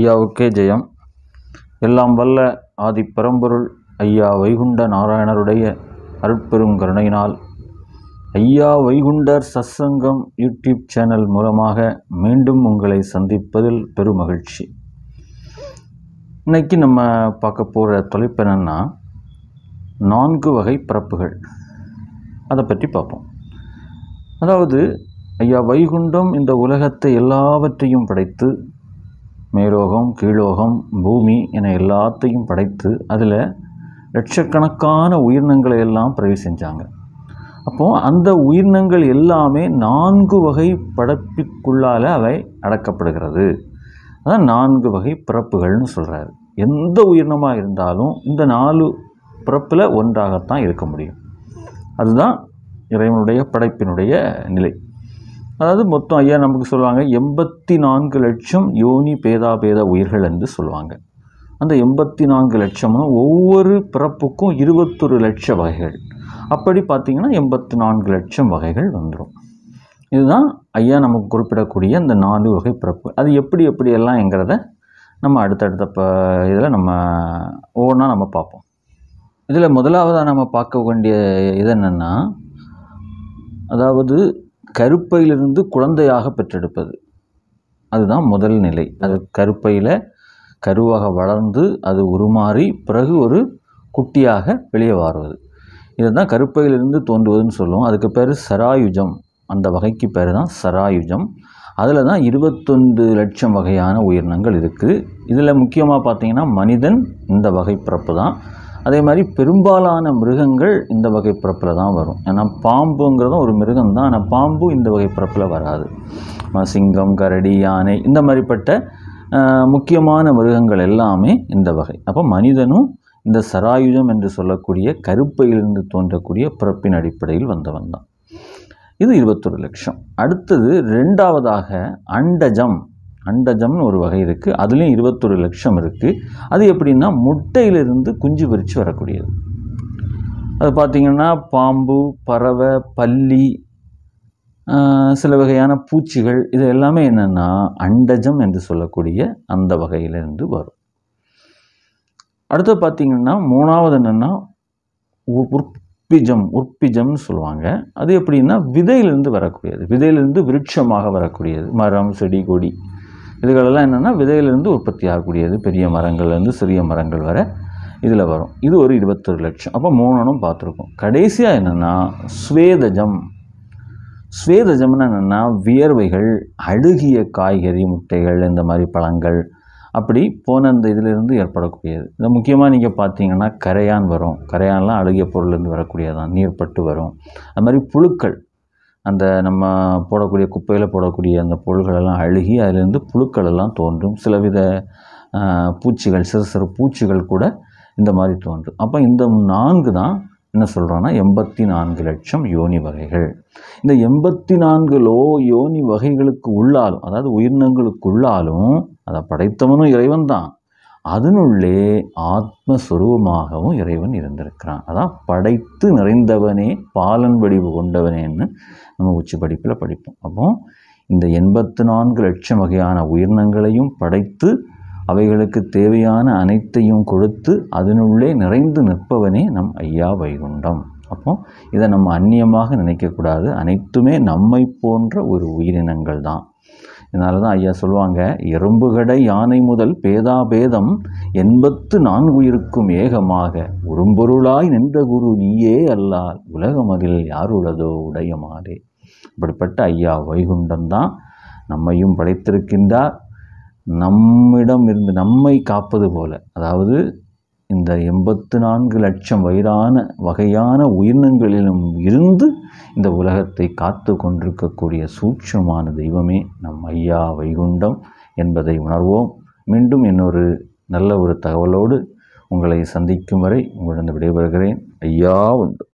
ஐயாவுக்கே ஜெயம் எல்லாம் வல்ல ஆதி பரம்பொருள் ஐயா வைகுண்ட நாராயணருடைய அருட்பெரும் கருணையினால் ஐயா வைகுண்டர் சத்சங்கம் யூடியூப் சேனல் மூலமாக மீண்டும் உங்களை சந்திப்பதில் பெருமகிழ்ச்சி இன்னைக்கு நம்ம பார்க்க போகிற தொலைப்பு என்னென்னா நான்கு வகை பிறப்புகள் அதை பற்றி பார்ப்போம் அதாவது ஐயா வைகுண்டம் இந்த உலகத்தை எல்லாவற்றையும் படைத்து மேலோகம் கீழோகம் பூமி என எல்லாத்தையும் படைத்து அதில் லட்சக்கணக்கான உயிரினங்களை எல்லாம் பிறவி செஞ்சாங்க அப்போது அந்த உயிரினங்கள் எல்லாமே நான்கு வகை படப்பிற்குள்ளால் அவை அடக்கப்படுகிறது அதான் நான்கு வகை பிறப்புகள்னு சொல்கிறாரு எந்த உயிரினமாக இருந்தாலும் இந்த நாலு பிறப்பில் ஒன்றாகத்தான் இருக்க முடியும் அதுதான் இறைவனுடைய படைப்பினுடைய நிலை அதாவது மொத்தம் ஐயா நமக்கு சொல்லுவாங்க எண்பத்தி நான்கு லட்சம் யோனி பேதாபேத உயிர்கள் என்று சொல்லுவாங்க அந்த எண்பத்தி நான்கு லட்சம்னா ஒவ்வொரு பிறப்புக்கும் இருபத்தொரு லட்ச வகைகள் அப்படி பார்த்தீங்கன்னா எண்பத்தி நான்கு லட்சம் வகைகள் வந்துடும் இதுதான் ஐயா நமக்கு குறிப்பிடக்கூடிய அந்த நான்கு வகை பிறப்பு அது எப்படி எப்படி எப்படியெல்லாம்ங்கிறத நம்ம அடுத்தடுத்த ப இதில் நம்ம ஒவ்வொன்றா நம்ம பார்ப்போம் இதில் முதலாவதாக நம்ம பார்க்க வேண்டிய இது என்னென்னா அதாவது கருப்பையிலிருந்து குழந்தையாக பெற்றெடுப்பது அதுதான் முதல் நிலை அது கருப்பையில் கருவாக வளர்ந்து அது உருமாறி பிறகு ஒரு குட்டியாக வெளியே வாருவது இதை தான் கருப்பையிலிருந்து தோன்றுவதுன்னு சொல்லுவோம் அதுக்கு பேர் சராயுஜம் அந்த வகைக்கு பேர் தான் சராயுஜம் அதில் தான் இருபத்தொன்று லட்சம் வகையான உயிரினங்கள் இருக்குது இதில் முக்கியமாக பார்த்தீங்கன்னா மனிதன் இந்த வகை பிறப்பு தான் அதே மாதிரி பெரும்பாலான மிருகங்கள் இந்த வகை பிறப்பில் தான் வரும் ஏன்னா பாம்புங்கிறதும் ஒரு மிருகம் தான் ஆனால் பாம்பு இந்த வகை பிறப்பில் வராது சிங்கம் கரடி யானை இந்த மாதிரிப்பட்ட முக்கியமான மிருகங்கள் எல்லாமே இந்த வகை அப்போ மனிதனும் இந்த சராயுஜம் என்று சொல்லக்கூடிய கருப்பையிலிருந்து தோன்றக்கூடிய பிறப்பின் அடிப்படையில் வந்தவன் தான் இது இருபத்தொரு லட்சம் அடுத்தது ரெண்டாவதாக அண்டஜம் அண்டஜம்னு ஒரு வகை இருக்குது அதுலேயும் இருபத்தொரு லட்சம் இருக்குது அது எப்படின்னா முட்டையிலிருந்து குஞ்சு பறித்து வரக்கூடியது அது பார்த்திங்கன்னா பாம்பு பறவை பல்லி சில வகையான பூச்சிகள் இது எல்லாமே என்னென்னா அண்டஜம் என்று சொல்லக்கூடிய அந்த வகையிலிருந்து வரும் அடுத்து பார்த்திங்கன்னா மூணாவது என்னென்னா உற்பிஜம் உற்பிஜம்னு சொல்லுவாங்க அது எப்படின்னா விதையிலிருந்து வரக்கூடியது விதையிலிருந்து விருட்சமாக வரக்கூடியது மரம் செடி கொடி இதுகளெல்லாம் என்னென்னா விதையிலிருந்து உற்பத்தி ஆகக்கூடியது பெரிய மரங்கள்லேருந்து சிறிய மரங்கள் வர இதில் வரும் இது ஒரு இருபத்தொரு லட்சம் அப்போ மூணனும் பார்த்துருக்கோம் கடைசியாக என்னென்னா ஸ்வேதஜம் ஸ்வேதஜம்னா என்னென்னா வியர்வைகள் அழுகிய காய்கறி முட்டைகள் இந்த மாதிரி பழங்கள் அப்படி போன அந்த இதிலிருந்து ஏற்படக்கூடியது இதை முக்கியமாக நீங்கள் பார்த்தீங்கன்னா கரையான் வரும் கரையான்லாம் அழுகிய பொருள்லேருந்து வரக்கூடியதான் நீர்பட்டு வரும் அது மாதிரி புழுக்கள் அந்த நம்ம போடக்கூடிய குப்பையில் போடக்கூடிய அந்த பொருள்களெல்லாம் அழுகி அதிலிருந்து புழுக்கள் எல்லாம் தோன்றும் சிலவித பூச்சிகள் சிறு சிறு பூச்சிகள் கூட இந்த மாதிரி தோன்றும் அப்போ இந்த நான்கு தான் என்ன சொல்கிறோன்னா எண்பத்தி நான்கு லட்சம் யோனி வகைகள் இந்த எண்பத்தி நான்கு லோ யோனி வகைகளுக்கு உள்ளாலும் அதாவது உயிரினங்களுக்கு உள்ளாலும் அதை படைத்தவனும் இறைவன் தான் அதனுள்ளே ஆத்மஸ்வரூபமாகவும் இறைவன் இருந்திருக்கிறான் அதான் படைத்து நிறைந்தவனே பாலன் வடிவு கொண்டவனேன்னு நம்ம உச்சி படிப்பில் படிப்போம் அப்போ இந்த எண்பத்து நான்கு லட்சம் வகையான உயிரினங்களையும் படைத்து அவைகளுக்கு தேவையான அனைத்தையும் கொடுத்து அதனுள்ளே நிறைந்து நிற்பவனே நம் ஐயா வைகுண்டம் அப்போ இதை நம்ம அந்நியமாக நினைக்கக்கூடாது அனைத்துமே நம்மை போன்ற ஒரு உயிரினங்கள் தான் இதனால தான் ஐயா சொல்லுவாங்க எறும்புகடை யானை முதல் பேதாபேதம் எண்பத்து நான்குயிருக்கும் ஏகமாக உரும்பொருளாய் நின்ற குரு நீயே அல்லால் அதில் யாருள்ளதோ உடையமாறே இப்படிப்பட்ட ஐயா வைகுண்டம் தான் நம்மையும் படைத்திருக்கின்றார் நம்மிடம் இருந்து நம்மை காப்பது போல அதாவது இந்த எண்பத்து நான்கு லட்சம் வயதான வகையான உயிரினங்களிலும் இருந்து இந்த உலகத்தை காத்து கொண்டிருக்கக்கூடிய சூட்சமான தெய்வமே நம் ஐயா வைகுண்டம் என்பதை உணர்வோம் மீண்டும் இன்னொரு நல்ல ஒரு தகவலோடு உங்களை சந்திக்கும் வரை உங்களிடம் விடைபெறுகிறேன் ஐயா உண்டு